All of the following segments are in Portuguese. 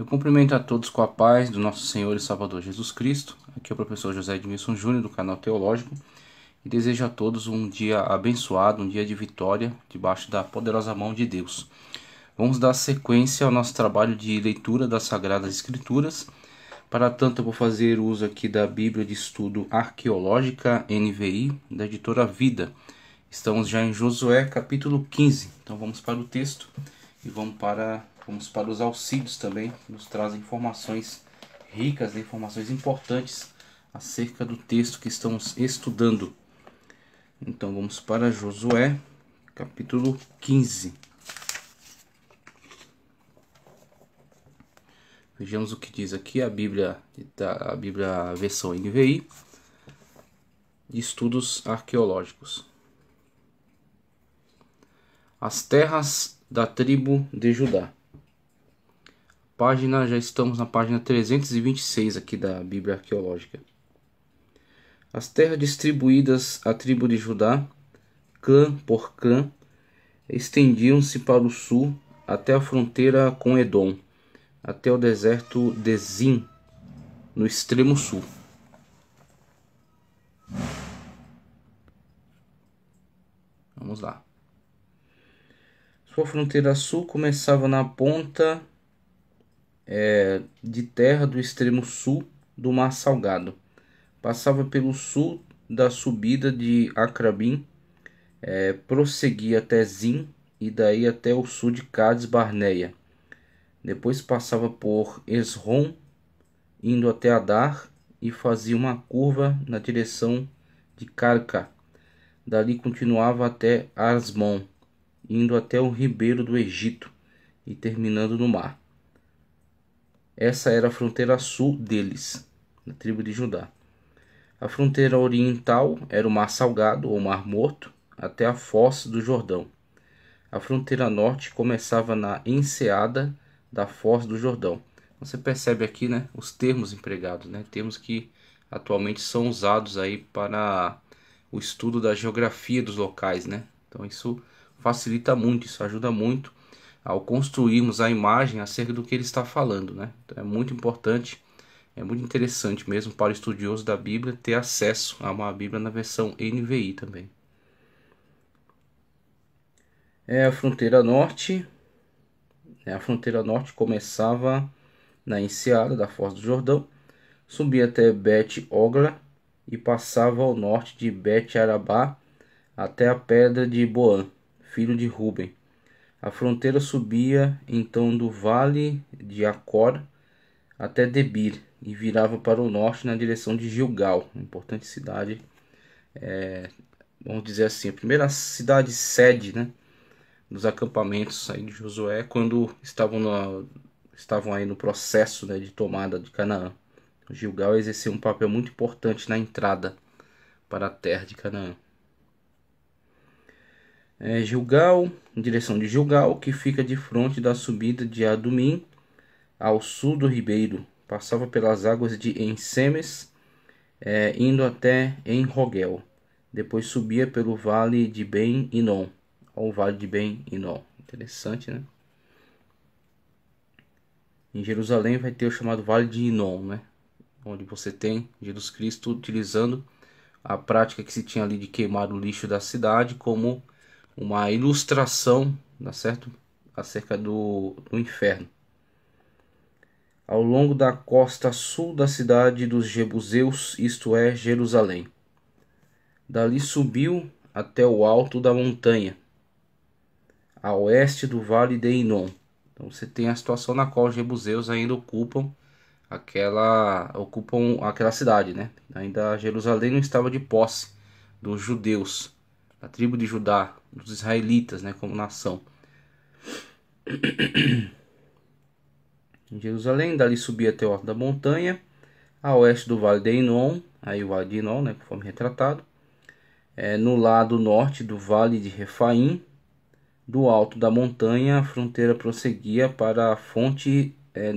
Eu cumprimento a todos com a paz do nosso Senhor e Salvador Jesus Cristo. Aqui é o professor José Edmilson Júnior do canal Teológico e desejo a todos um dia abençoado, um dia de vitória debaixo da poderosa mão de Deus. Vamos dar sequência ao nosso trabalho de leitura das Sagradas Escrituras. Para tanto, eu vou fazer uso aqui da Bíblia de Estudo Arqueológica NVI da editora Vida. Estamos já em Josué capítulo 15. Então vamos para o texto e vamos para Vamos para os auxílios também, que nos trazem informações ricas, né, informações importantes acerca do texto que estamos estudando. Então vamos para Josué, capítulo 15. Vejamos o que diz aqui a Bíblia, a Bíblia versão NVI, de estudos arqueológicos. As terras da tribo de Judá página, já estamos na página 326 aqui da Bíblia Arqueológica. As terras distribuídas à tribo de Judá, clã por clã, estendiam-se para o sul até a fronteira com Edom, até o deserto de Zin, no extremo sul. Vamos lá. Sua fronteira sul começava na ponta é, de terra do extremo sul do Mar Salgado. Passava pelo sul da subida de Acrabim, é, prosseguia até Zim e daí até o sul de Cádiz Barneia. Depois passava por Esrom, indo até Adar e fazia uma curva na direção de Carca. Dali continuava até Arsmon, indo até o ribeiro do Egito e terminando no mar. Essa era a fronteira sul deles, da tribo de Judá. A fronteira oriental era o Mar Salgado ou Mar Morto até a foz do Jordão. A fronteira norte começava na enseada da foz do Jordão. Você percebe aqui, né, os termos empregados, né? Termos que atualmente são usados aí para o estudo da geografia dos locais, né? Então isso facilita muito, isso ajuda muito ao construirmos a imagem acerca do que ele está falando. Né? Então é muito importante, é muito interessante mesmo para o estudioso da Bíblia ter acesso a uma Bíblia na versão NVI também. É a fronteira norte. É, a fronteira norte começava na enseada da Foz do Jordão, subia até Bet Ogla e passava ao norte de Bet Arabá até a pedra de Boan, filho de Ruben a fronteira subia então do vale de Acor até Debir e virava para o norte na direção de Gilgal, uma importante cidade, é, vamos dizer assim, a primeira cidade sede né, dos acampamentos aí de Josué quando estavam, na, estavam aí no processo né, de tomada de Canaã. Então, Gilgal exerceu um papel muito importante na entrada para a terra de Canaã é, Gilgal, em direção de Gilgal, que fica de frente da subida de Adumim ao sul do ribeiro. Passava pelas águas de Ensemes, é, indo até Enrogel. Depois subia pelo vale de Ben Inon, ao vale de Ben Inon. Interessante, né? Em Jerusalém vai ter o chamado Vale de Inon, né? Onde você tem Jesus Cristo utilizando a prática que se tinha ali de queimar o lixo da cidade como uma ilustração, tá certo? Acerca do, do inferno. Ao longo da costa sul da cidade dos Jebuseus, isto é, Jerusalém. Dali subiu até o alto da montanha, a oeste do vale de Enon. Então você tem a situação na qual os jebuseus ainda ocupam aquela ocupam aquela cidade, né? Ainda Jerusalém não estava de posse dos judeus, da tribo de Judá, dos israelitas, né, como nação. Em Jerusalém, dali subia até o alto da montanha, a oeste do vale de Enon, aí o vale de Enon, né, conforme retratado, é, no lado norte do vale de Refaim, do alto da montanha, a fronteira prosseguia para a fonte é,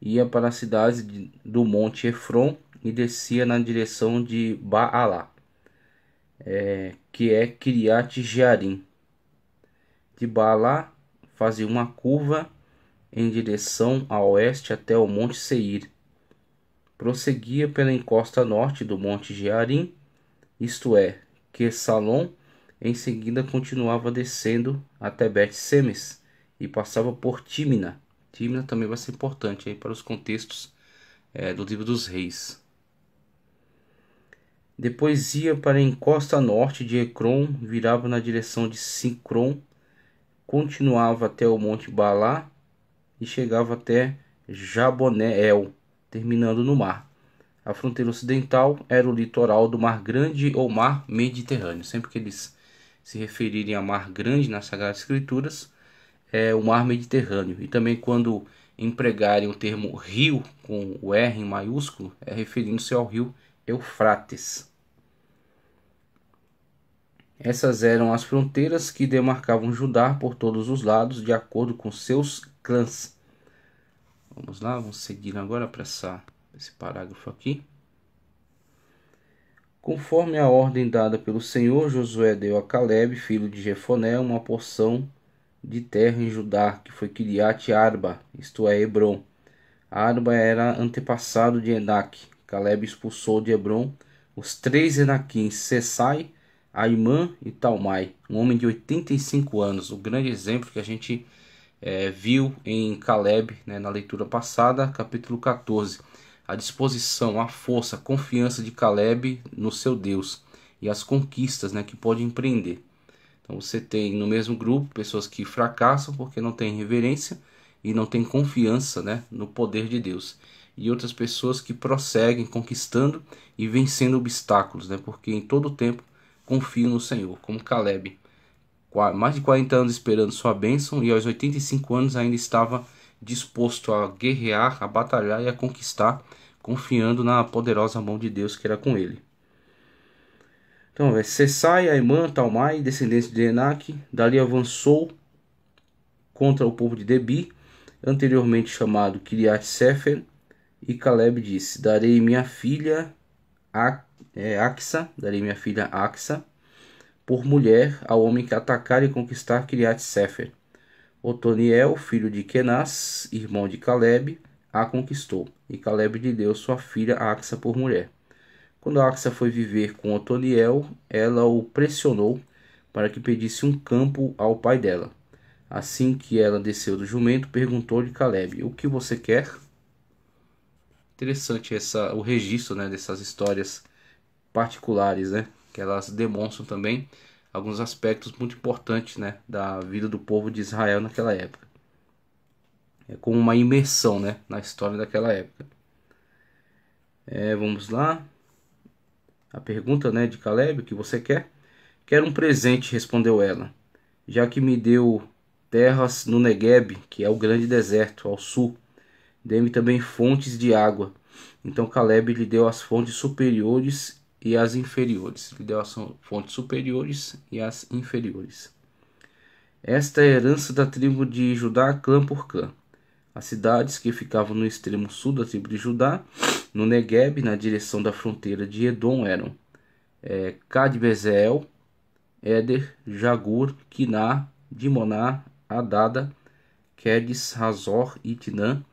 ia para a cidade do monte Efron e descia na direção de Baalá é, que é Kiryat Jearim. De Bala, fazia uma curva em direção a oeste até o Monte Seir. Prosseguia pela encosta norte do Monte Jearim, isto é, que Salom em seguida continuava descendo até Bethsemes Semes e passava por Timna. Timna também vai ser importante aí para os contextos é, do livro dos reis. Depois ia para a encosta norte de Ekron, virava na direção de Sincron, continuava até o Monte Balá e chegava até Jabonéel, terminando no mar. A fronteira ocidental era o litoral do Mar Grande ou Mar Mediterrâneo. Sempre que eles se referirem a Mar Grande nas Sagradas Escrituras, é o Mar Mediterrâneo. E também quando empregarem o termo rio com o R em maiúsculo, é referindo-se ao rio Eufrates. Essas eram as fronteiras que demarcavam Judá por todos os lados, de acordo com seus clãs. Vamos lá, vamos seguir agora para esse parágrafo aqui. Conforme a ordem dada pelo Senhor, Josué deu a Caleb, filho de Jefoné, uma porção de terra em Judá, que foi Kiriat Arba, isto é, Hebron. Arba era antepassado de Enaque. Caleb expulsou de Hebron os três Enaquins, Sessai, Aimã e Talmai, um homem de 85 anos, o um grande exemplo que a gente é, viu em Caleb né, na leitura passada, capítulo 14. A disposição, a força, a confiança de Caleb no seu Deus e as conquistas né, que pode empreender. Então você tem no mesmo grupo pessoas que fracassam porque não têm reverência e não têm confiança né, no poder de Deus e outras pessoas que prosseguem conquistando e vencendo obstáculos, né? porque em todo tempo confio no Senhor, como Caleb, mais de 40 anos esperando sua bênção e aos 85 anos ainda estava disposto a guerrear, a batalhar e a conquistar, confiando na poderosa mão de Deus que era com ele. Então, é Sessai, Aimã, Talmai, descendente de Enac, dali avançou contra o povo de Debi, anteriormente chamado Kiriat Sefer, e Caleb disse: Darei minha filha a, é, Axa, darei minha filha Axa, por mulher ao homem que atacar e conquistar Criat Sefer. Otoniel, filho de Kenaz, irmão de Caleb, a conquistou, e Caleb lhe deu sua filha Axa por mulher. Quando Axa foi viver com Otoniel, ela o pressionou para que pedisse um campo ao pai dela. Assim que ela desceu do jumento, perguntou-lhe Caleb: O que você quer? Interessante essa, o registro né, dessas histórias particulares, né? Que elas demonstram também alguns aspectos muito importantes né, da vida do povo de Israel naquela época. É como uma imersão né, na história daquela época. É, vamos lá. A pergunta né, de Caleb, o que você quer? Quero um presente, respondeu ela, já que me deu terras no Negev que é o grande deserto ao sul, dê me também fontes de água. Então Caleb lhe deu as fontes superiores e as inferiores. Lhe deu as fontes superiores e as inferiores. Esta é a herança da tribo de Judá, clã por clã. As cidades que ficavam no extremo sul da tribo de Judá, no Negueb, na direção da fronteira de Edom, eram é, Cadbezel, Eder, Jagur, Quiná, Dimoná, Adada, Kedes, Razor, Tinã.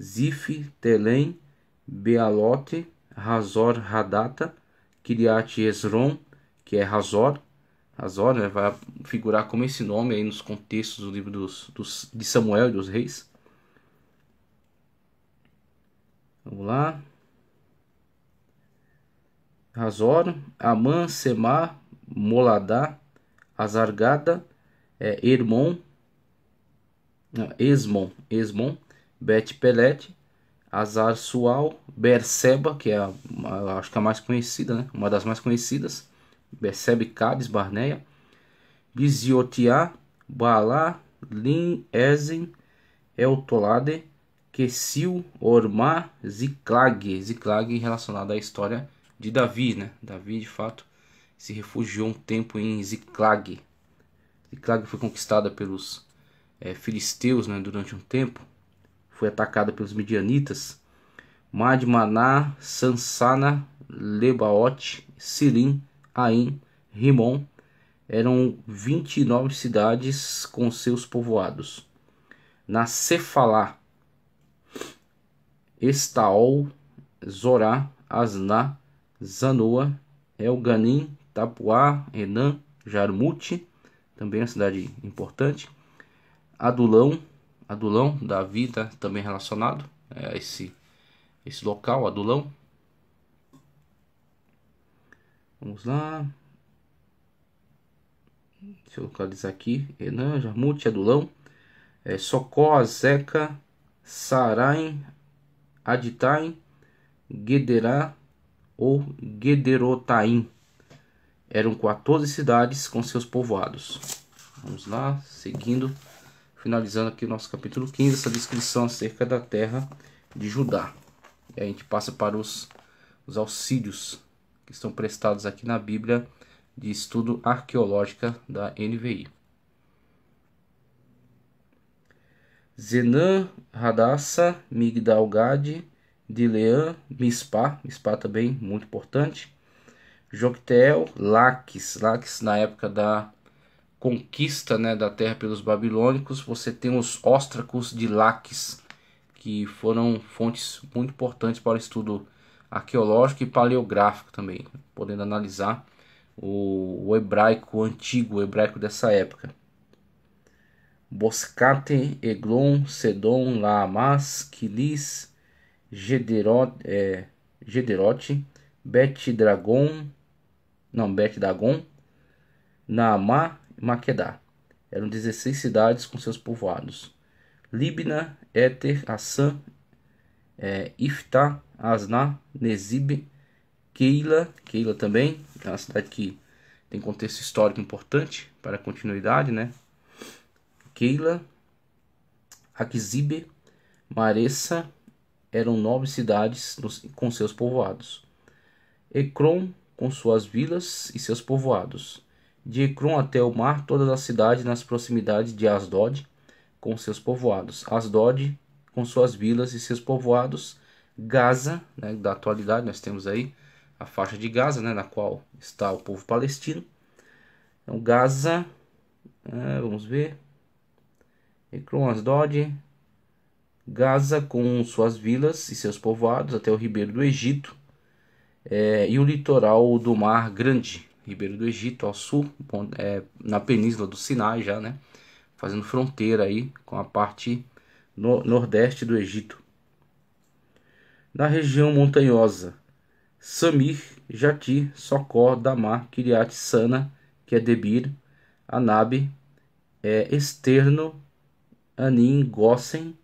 Zif, Telem, Bealote, Razor Hadata, Kiriat Esron, que é Razor. Razor né, vai figurar como esse nome aí nos contextos do livro dos, dos, de Samuel e dos Reis. Vamos lá. Razor, Amã, Semá, Moladá, Azargada, é, Hermon, não, Esmon, Esmon, Bet Pelet, Azar Sual, Berseba, que é a, a, acho que a mais conhecida, né? uma das mais conhecidas, Berseb, Cádiz, Barneia, Biziotia, Balá, Lin, Ezen, Eltolade, Kessil, Ormar, Ziklag. Ziklag relacionado à história de Davi, né? Davi, de fato, se refugiou um tempo em Ziklag. Ziklag foi conquistada pelos é, filisteus né, durante um tempo foi atacada pelos midianitas, Madmaná, Sansana, Lebaote, Sirim, Ain, Rimon, eram 29 cidades com seus povoados. Na Cefalá, Estaol, Zorá, Asná, Zanoa, Elganim, Tapuá, Enã, Jarmute, também uma cidade importante, Adulão, Adulão, da vida tá? também relacionado é, a esse, esse local, Adulão. Vamos lá. Deixa eu localizar aqui. Renan, Jarmute, Adulão. É, Socó, Azeca Sarain, Aditain, Gederá ou Gederotaim. Eram 14 cidades com seus povoados. Vamos lá, seguindo finalizando aqui o nosso capítulo 15, essa descrição acerca da terra de Judá. E a gente passa para os, os auxílios que estão prestados aqui na Bíblia de Estudo Arqueológica da NVI. Zenan, Migdal Migdalgad, Dileã, Mispa, Mispa também muito importante, Joctel, Laques, Laques na época da conquista né, da terra pelos babilônicos, você tem os óstracos de Laques, que foram fontes muito importantes para o estudo arqueológico e paleográfico também, podendo analisar o, o hebraico antigo, o hebraico dessa época. Boscate, Eglon, Sedom, Laamas, Quilis, Gederote, é, Gederote Bet Dragon, não, Bet Dagon, Naamá, Maquedá. Eram 16 cidades com seus povoados. Libna, Éter, Assã, é, Iftá, Asná, Nezib, Keila, Keila também, é uma cidade que tem contexto histórico importante para a continuidade, né? Keila, Akzibe, Maressa eram nove cidades com seus povoados. Ecrom com suas vilas e seus povoados de Ecrum até o mar, todas as cidades nas proximidades de Asdod, com seus povoados. Asdod, com suas vilas e seus povoados. Gaza, né, da atualidade, nós temos aí a faixa de Gaza, né, na qual está o povo palestino. Então, Gaza, é, vamos ver. Ekron, Asdod, Gaza com suas vilas e seus povoados até o ribeiro do Egito é, e o litoral do Mar Grande. Ribeiro do Egito, ao sul, é, na península do Sinai já, né? Fazendo fronteira aí com a parte no, nordeste do Egito. Na região montanhosa, Samir, Jati, Socor, Damar, Kiriat, Sana, que é Debir, Anabe, é, Externo, Anin, Gossen,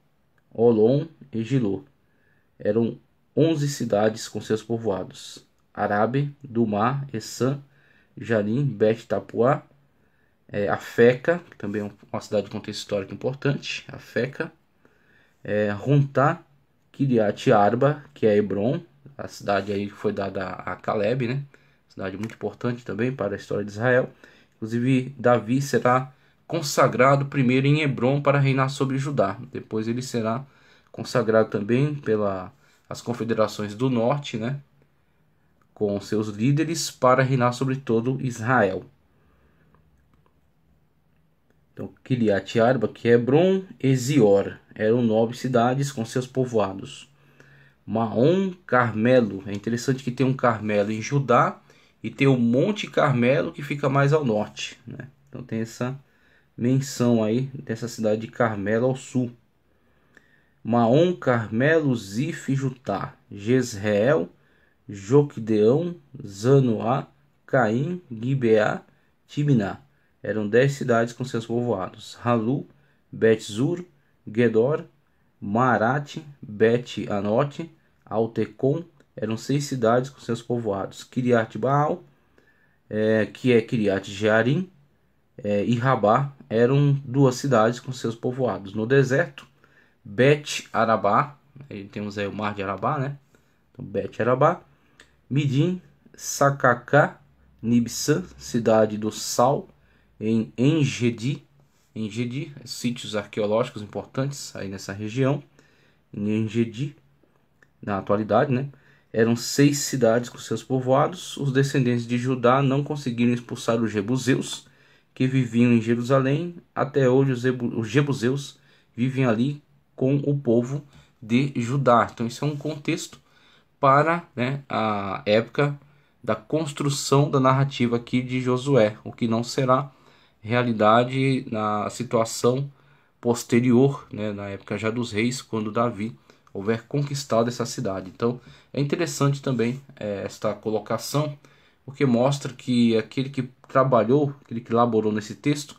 Olon e Gilô. Eram 11 cidades com seus povoados. Arabe, Dumá, Essan, Jalim, Bet Tapuá, é, Afeca, que também é uma cidade de contexto histórico importante, Afeca, é, Runtá, Kiriat Arba, que é Hebron, a cidade aí que foi dada a Caleb, né? Cidade muito importante também para a história de Israel. Inclusive, Davi será consagrado primeiro em Hebron para reinar sobre Judá. Depois ele será consagrado também pelas confederações do norte, né? com seus líderes para reinar sobre todo Israel. Então, Kiriat Arba, que Hebron e eram nove cidades com seus povoados. Maon, Carmelo. É interessante que tem um Carmelo em Judá e tem o Monte Carmelo que fica mais ao norte. Né? Então tem essa menção aí dessa cidade de Carmelo ao sul. Maon, Carmelo, Zif, Jutá, Jezreel, Jocdeão, Zanoá, Caim, Gibeá, Timná. Eram dez cidades com seus povoados: Halu, Betzur, Gedor, Marate, Bet Anote, Altecom. Eram seis cidades com seus povoados: Kiriat Baal, é, eh, que é Kiriat Jearim, é, eh, e Rabá. Eram duas cidades com seus povoados. No deserto, Bet Arabá. Aí temos aí o mar de Arabá, né? Então, Bet Arabá Midin, Sakaka, Nibsan, cidade do Sal, em Engedi, Engedi, sítios arqueológicos importantes aí nessa região, em Engedi, na atualidade, né? Eram seis cidades com seus povoados. Os descendentes de Judá não conseguiram expulsar os jebuseus que viviam em Jerusalém. Até hoje os jebuseus vivem ali com o povo de Judá. Então, isso é um contexto para né, a época da construção da narrativa aqui de Josué, o que não será realidade na situação posterior, né, na época já dos reis, quando Davi houver conquistado essa cidade. Então é interessante também é, esta colocação, porque mostra que aquele que trabalhou, aquele que elaborou nesse texto,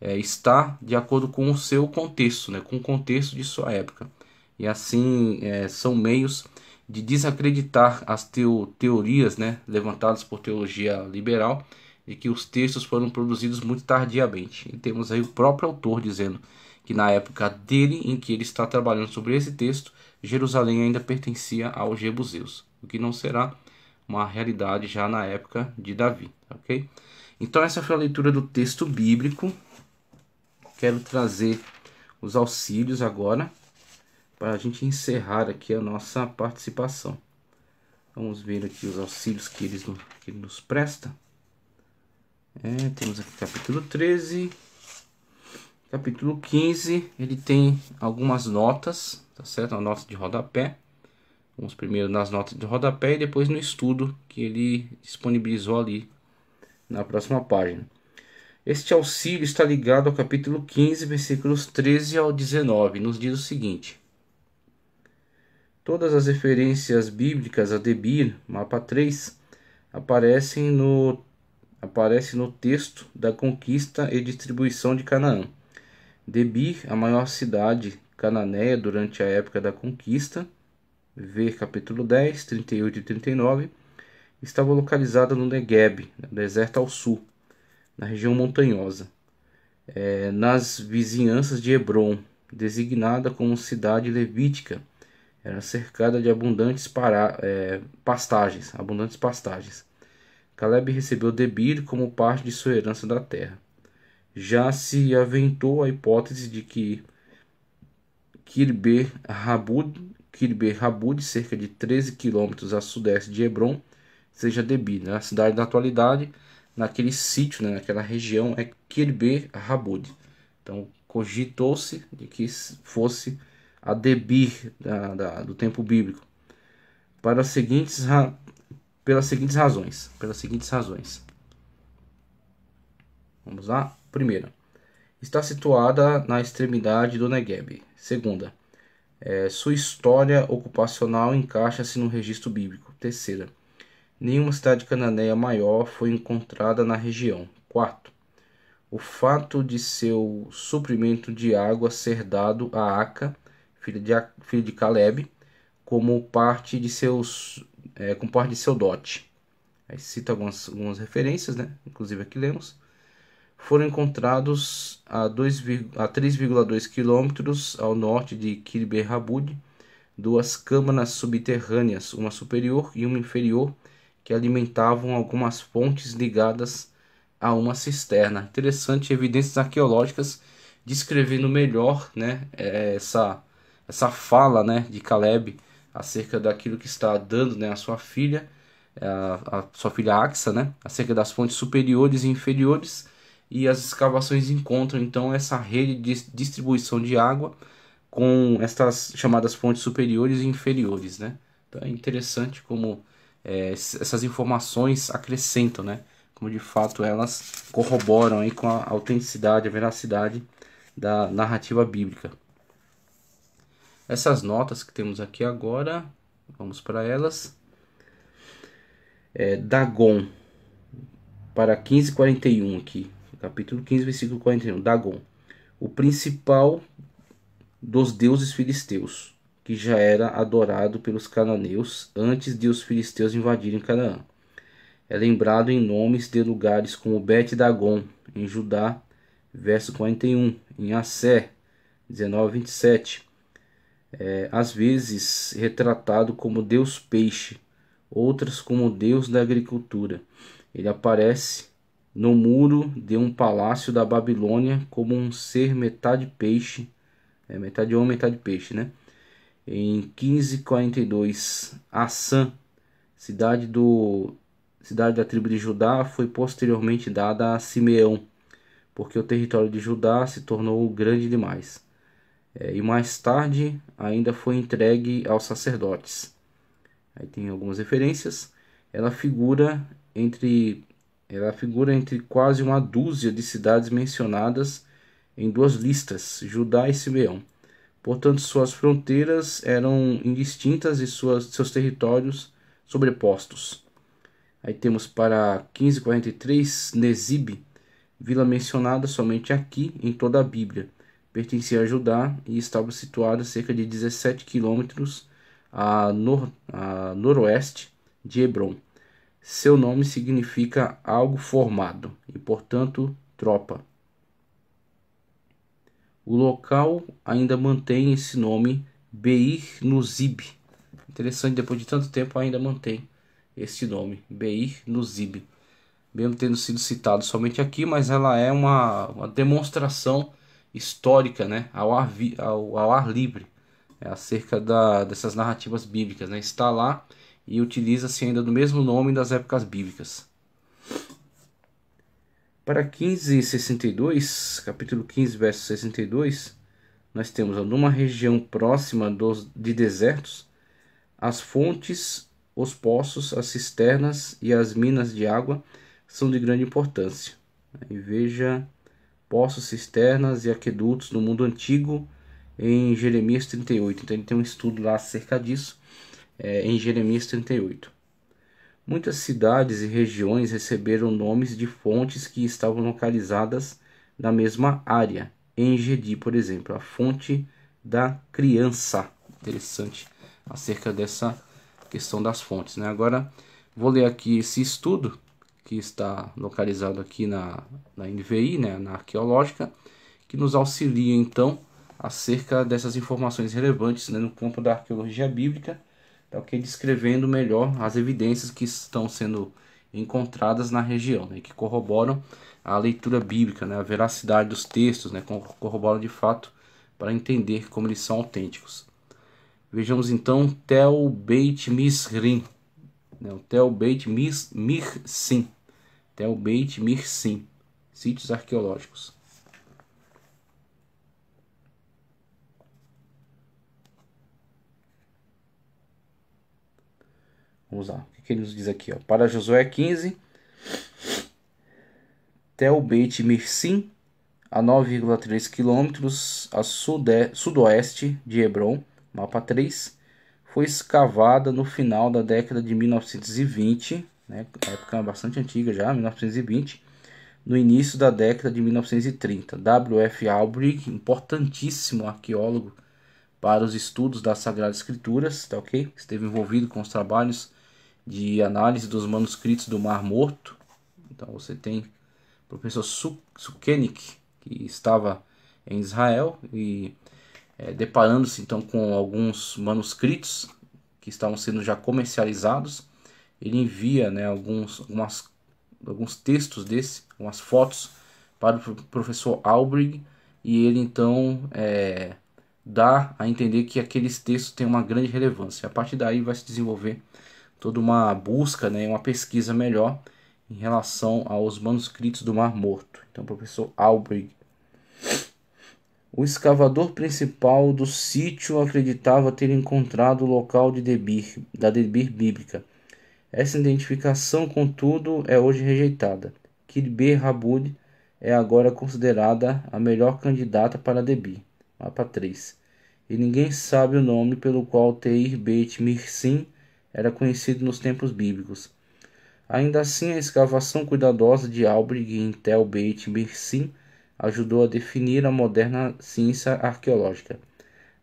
é, está de acordo com o seu contexto, né, com o contexto de sua época. E assim é, são meios de desacreditar as teo teorias né, levantadas por teologia liberal e que os textos foram produzidos muito tardiamente. E temos aí o próprio autor dizendo que na época dele, em que ele está trabalhando sobre esse texto, Jerusalém ainda pertencia aos jebuseus, o que não será uma realidade já na época de Davi, ok? Então essa foi a leitura do texto bíblico. Quero trazer os auxílios agora para a gente encerrar aqui a nossa participação. Vamos ver aqui os auxílios que, eles, que ele nos presta. É, temos aqui capítulo 13. Capítulo 15, ele tem algumas notas, tá certo? Uma nota de rodapé. Vamos primeiro nas notas de rodapé e depois no estudo que ele disponibilizou ali na próxima página. Este auxílio está ligado ao capítulo 15, versículos 13 ao 19, nos diz o seguinte: Todas as referências bíblicas a Debir, mapa 3, aparecem no, aparece no texto da conquista e distribuição de Canaã. Debir, a maior cidade cananeia durante a época da conquista, ver capítulo 10, 38 e 39, estava localizada no Negueb, deserto ao sul, na região montanhosa, é, nas vizinhanças de Hebron, designada como cidade levítica, era cercada de abundantes para, é, pastagens, abundantes pastagens. Caleb recebeu Debir como parte de sua herança da terra. Já se aventou a hipótese de que Kirbe Rabud, Kirbe Rabud cerca de 13 quilômetros a sudeste de Hebron, seja Debir. Né? na A cidade da atualidade, naquele sítio, né? naquela região, é Kirbe Rabud. Então, cogitou-se de que fosse a Debir da, da, do tempo bíblico para as seguintes pelas seguintes razões, pelas seguintes razões. Vamos lá. Primeira, está situada na extremidade do Negev. Segunda, é, sua história ocupacional encaixa-se no registro bíblico. Terceira, nenhuma cidade cananeia maior foi encontrada na região. Quarto, o fato de seu suprimento de água ser dado a Aca filho de, filho de Caleb, como parte de seus, é, como parte de seu dote. Aí cita algumas, algumas referências, né? Inclusive aqui lemos. Foram encontrados a, a 3,2 quilômetros ao norte de Kirber Habud, duas câmaras subterrâneas, uma superior e uma inferior, que alimentavam algumas fontes ligadas a uma cisterna. Interessante, evidências arqueológicas descrevendo melhor né, é, essa essa fala né, de Caleb acerca daquilo que está dando né, a sua filha, a, a sua filha Axa, né, acerca das fontes superiores e inferiores, e as escavações encontram então essa rede de distribuição de água com estas chamadas fontes superiores e inferiores. Né? Então é interessante como é, essas informações acrescentam, né? como de fato elas corroboram aí com a autenticidade, a veracidade da narrativa bíblica. Essas notas que temos aqui agora, vamos para elas. É, Dagon, para 15,41 aqui, capítulo 15, versículo 41. Dagon, o principal dos deuses filisteus, que já era adorado pelos cananeus antes de os filisteus invadirem Canaã. É lembrado em nomes de lugares como Bet Dagon, em Judá, verso 41, em Assé, 19, 27, é, às vezes retratado como Deus peixe, outras como Deus da agricultura. Ele aparece no muro de um palácio da Babilônia como um ser metade peixe, é, metade homem, metade peixe, né? Em 1542, Assã, cidade do cidade da tribo de Judá, foi posteriormente dada a Simeão, porque o território de Judá se tornou grande demais. É, e mais tarde ainda foi entregue aos sacerdotes. Aí tem algumas referências. Ela figura entre ela figura entre quase uma dúzia de cidades mencionadas em duas listas, Judá e Simeão. Portanto, suas fronteiras eram indistintas e suas, seus territórios sobrepostos. Aí temos para 1543 Nezib, vila mencionada somente aqui em toda a Bíblia pertencia a Judá e estava situada a cerca de 17 quilômetros a, nor a noroeste de Hebron. Seu nome significa algo formado e, portanto, tropa. O local ainda mantém esse nome Beir Nuzib. Interessante, depois de tanto tempo ainda mantém esse nome, Beir Nuzib. Mesmo tendo sido citado somente aqui, mas ela é uma, uma demonstração histórica né, ao, ar vi, ao, ao ar livre, é acerca da, dessas narrativas bíblicas. Né? Está lá e utiliza-se ainda do mesmo nome das épocas bíblicas. Para 1562, capítulo 15, verso 62, nós temos numa região próxima dos, de desertos as fontes, os poços, as cisternas e as minas de água são de grande importância. E veja poços, cisternas e aquedutos no mundo antigo em Jeremias 38. Então ele tem um estudo lá acerca disso é, em Jeremias 38. Muitas cidades e regiões receberam nomes de fontes que estavam localizadas na mesma área. Em Gedi, por exemplo, a fonte da criança. Interessante acerca dessa questão das fontes. Né? Agora vou ler aqui esse estudo que está localizado aqui na, na NVI, né, na arqueológica, que nos auxilia então acerca dessas informações relevantes né, no campo da arqueologia bíblica, tá, okay, descrevendo melhor as evidências que estão sendo encontradas na região, né, que corroboram a leitura bíblica, né, a veracidade dos textos, né, corroboram de fato para entender como eles são autênticos. Vejamos então Tel Beit Misrin. né, o Tel Beit Mis, Mirsim, Tel Beit Mirsim, sítios arqueológicos. Vamos lá, o que ele nos diz aqui? Ó? Para Josué 15, Tel Beit Mirsim, a 9,3 quilômetros a sudoeste de Hebron, mapa 3, foi escavada no final da década de 1920 né, época bastante antiga já, 1920, no início da década de 1930. W.F. Albrecht, importantíssimo arqueólogo para os estudos das Sagradas Escrituras, tá ok? Esteve envolvido com os trabalhos de análise dos manuscritos do Mar Morto. Então você tem o professor Sukenik, que estava em Israel e é, deparando-se então com alguns manuscritos que estavam sendo já comercializados ele envia né, alguns, algumas, alguns textos desse, algumas fotos para o professor Albrig e ele então é, dá a entender que aqueles textos têm uma grande relevância. A partir daí vai se desenvolver toda uma busca, né, uma pesquisa melhor em relação aos manuscritos do Mar Morto. Então, professor Albrig. O escavador principal do sítio acreditava ter encontrado o local de Debir, da Debir bíblica essa identificação, contudo, é hoje rejeitada. Kirbe Rabud é agora considerada a melhor candidata para Debi, mapa 3. E ninguém sabe o nome pelo qual Teir Beit Mirsim era conhecido nos tempos bíblicos. Ainda assim, a escavação cuidadosa de Albrig em Tel Beit Mirsim ajudou a definir a moderna ciência arqueológica.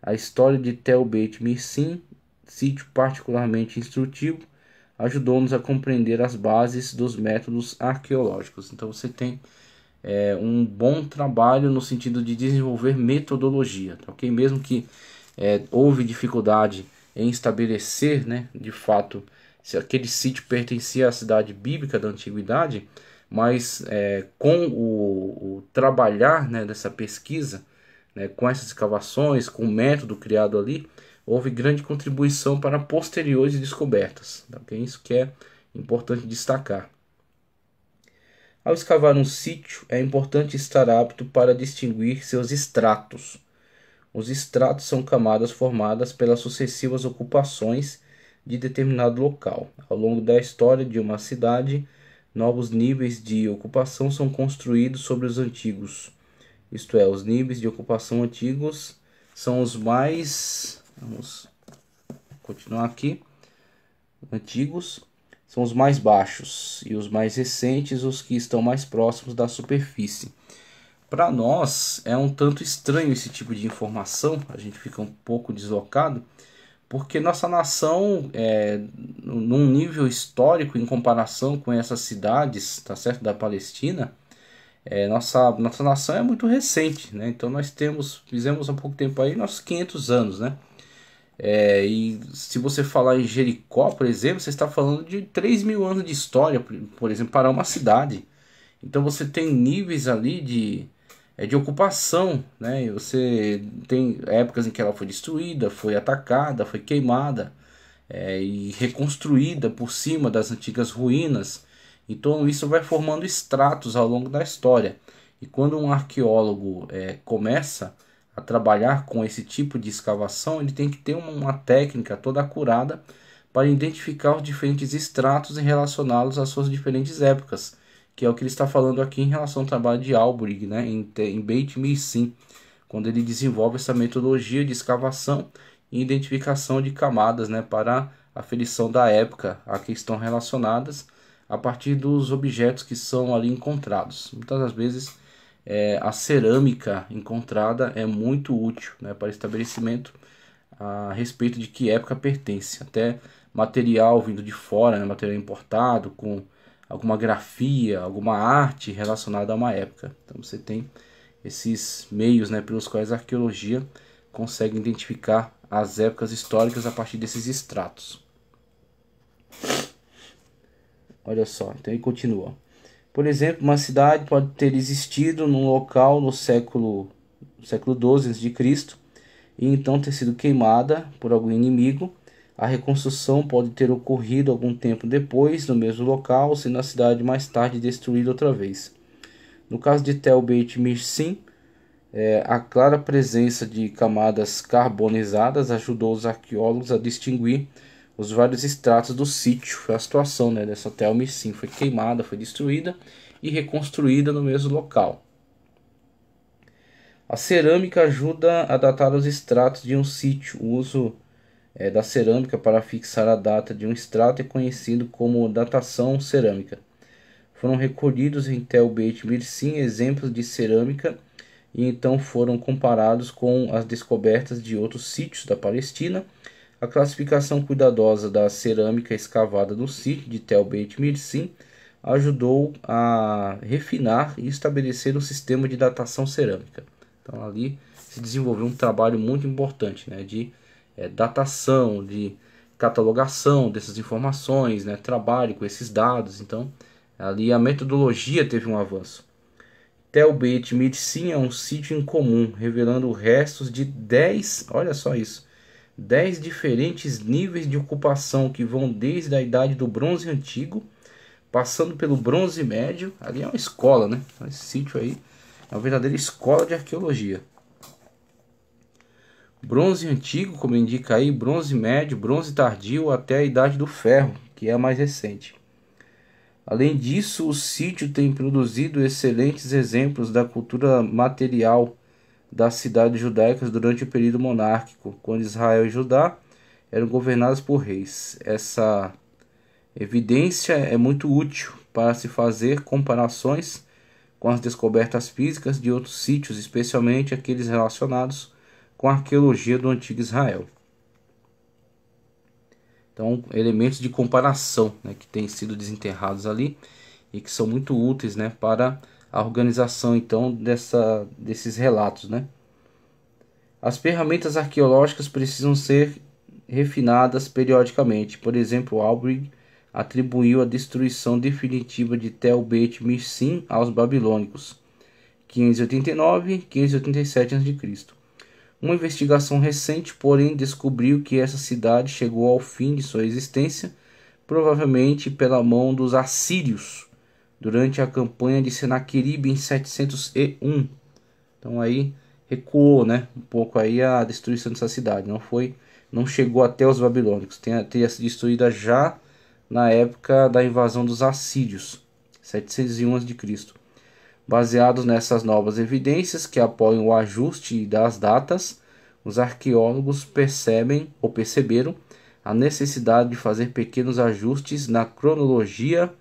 A história de Tel Beit Mirsim, sítio particularmente instrutivo, ajudou-nos a compreender as bases dos métodos arqueológicos. Então você tem é, um bom trabalho no sentido de desenvolver metodologia, tá ok? Mesmo que é, houve dificuldade em estabelecer, né, de fato, se aquele sítio pertencia à cidade bíblica da antiguidade, mas é, com o, o trabalhar né, dessa pesquisa, né, com essas escavações, com o método criado ali, houve grande contribuição para posteriores descobertas. Tá? isso que é importante destacar. Ao escavar um sítio, é importante estar apto para distinguir seus estratos. Os estratos são camadas formadas pelas sucessivas ocupações de determinado local. Ao longo da história de uma cidade, novos níveis de ocupação são construídos sobre os antigos. Isto é, os níveis de ocupação antigos são os mais Vamos continuar aqui. Antigos são os mais baixos e os mais recentes os que estão mais próximos da superfície. Para nós é um tanto estranho esse tipo de informação, a gente fica um pouco deslocado, porque nossa nação é num nível histórico em comparação com essas cidades, tá certo, da Palestina, é, nossa nossa nação é muito recente, né? Então nós temos fizemos há pouco tempo aí nossos 500 anos, né? É, e se você falar em Jericó, por exemplo, você está falando de 3 mil anos de história, por exemplo, para uma cidade. Então você tem níveis ali de, é, de ocupação, né? Você tem épocas em que ela foi destruída, foi atacada, foi queimada é, e reconstruída por cima das antigas ruínas. Então isso vai formando estratos ao longo da história. E quando um arqueólogo é, começa a trabalhar com esse tipo de escavação, ele tem que ter uma técnica toda acurada para identificar os diferentes estratos e relacioná-los às suas diferentes épocas, que é o que ele está falando aqui em relação ao trabalho de Albrig, né, em, em Beit Sim, quando ele desenvolve essa metodologia de escavação e identificação de camadas né, para a ferição da época a que estão relacionadas a partir dos objetos que são ali encontrados. Muitas das vezes é, a cerâmica encontrada é muito útil né, para estabelecimento a respeito de que época pertence. Até material vindo de fora, né, material importado com alguma grafia, alguma arte relacionada a uma época. Então você tem esses meios né, pelos quais a arqueologia consegue identificar as épocas históricas a partir desses extratos. Olha só, então ele continua. Por exemplo, uma cidade pode ter existido num local no século no século 12 a.C. e então ter sido queimada por algum inimigo. A reconstrução pode ter ocorrido algum tempo depois no mesmo local, sendo a cidade mais tarde destruída outra vez. No caso de Tel Beit Mirsim, é, a clara presença de camadas carbonizadas ajudou os arqueólogos a distinguir os vários estratos do sítio. Foi a situação né, dessa Telme sim, foi queimada, foi destruída e reconstruída no mesmo local. A cerâmica ajuda a datar os extratos de um sítio. O uso é, da cerâmica para fixar a data de um extrato é conhecido como datação cerâmica. Foram recolhidos em Tel Beit Mirsim exemplos de cerâmica e então foram comparados com as descobertas de outros sítios da Palestina a classificação cuidadosa da cerâmica escavada no sítio de Tel Beit Mirsim ajudou a refinar e estabelecer o sistema de datação cerâmica. Então ali se desenvolveu um trabalho muito importante né, de é, datação, de catalogação dessas informações, né, trabalho com esses dados. Então ali a metodologia teve um avanço. Tel Beit Mirsim é um sítio incomum, revelando restos de 10, olha só isso, dez diferentes níveis de ocupação que vão desde a idade do Bronze Antigo, passando pelo Bronze Médio. Ali é uma escola, né? Esse sítio aí é uma verdadeira escola de arqueologia. Bronze Antigo, como indica aí, Bronze Médio, Bronze Tardio até a Idade do Ferro, que é a mais recente. Além disso, o sítio tem produzido excelentes exemplos da cultura material das cidades judaicas durante o período monárquico, quando Israel e Judá eram governados por reis. Essa evidência é muito útil para se fazer comparações com as descobertas físicas de outros sítios, especialmente aqueles relacionados com a arqueologia do antigo Israel. Então, elementos de comparação né, que têm sido desenterrados ali e que são muito úteis né, para a organização então dessa, desses relatos, né? As ferramentas arqueológicas precisam ser refinadas periodicamente. Por exemplo, Albrecht atribuiu a destruição definitiva de Tel Bet Missim aos babilônicos, 589-587 a.C. Uma investigação recente, porém, descobriu que essa cidade chegou ao fim de sua existência, provavelmente pela mão dos assírios, durante a campanha de Senaqueribe em 701. Então aí recuou, né, um pouco aí a destruição dessa cidade, não foi, não chegou até os babilônicos, tenha, teria sido destruída já na época da invasão dos assírios, 701 a.C. Baseados nessas novas evidências que apoiam o ajuste das datas, os arqueólogos percebem ou perceberam a necessidade de fazer pequenos ajustes na cronologia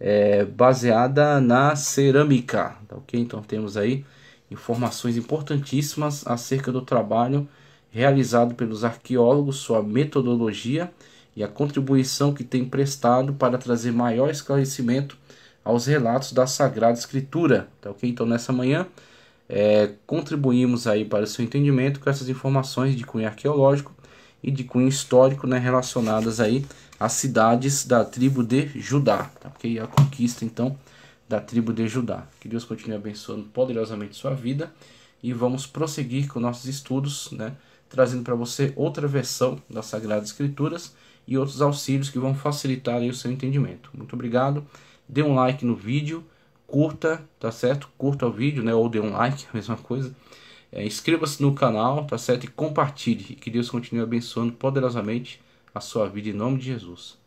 é, baseada na cerâmica, tá ok? Então temos aí informações importantíssimas acerca do trabalho realizado pelos arqueólogos, sua metodologia e a contribuição que tem prestado para trazer maior esclarecimento aos relatos da Sagrada Escritura, tá ok? Então nessa manhã é, contribuímos aí para o seu entendimento com essas informações de cunho arqueológico e de cunho histórico né, relacionadas aí às cidades da tribo de Judá, tá? ok? A conquista então da tribo de Judá. Que Deus continue abençoando poderosamente sua vida e vamos prosseguir com nossos estudos, né? trazendo para você outra versão das Sagradas Escrituras e outros auxílios que vão facilitar o seu entendimento. Muito obrigado. Dê um like no vídeo, curta, tá certo? Curta o vídeo, né? Ou dê um like, a mesma coisa. É, Inscreva-se no canal, tá certo? E compartilhe. Que Deus continue abençoando poderosamente a sua vida em nome de Jesus.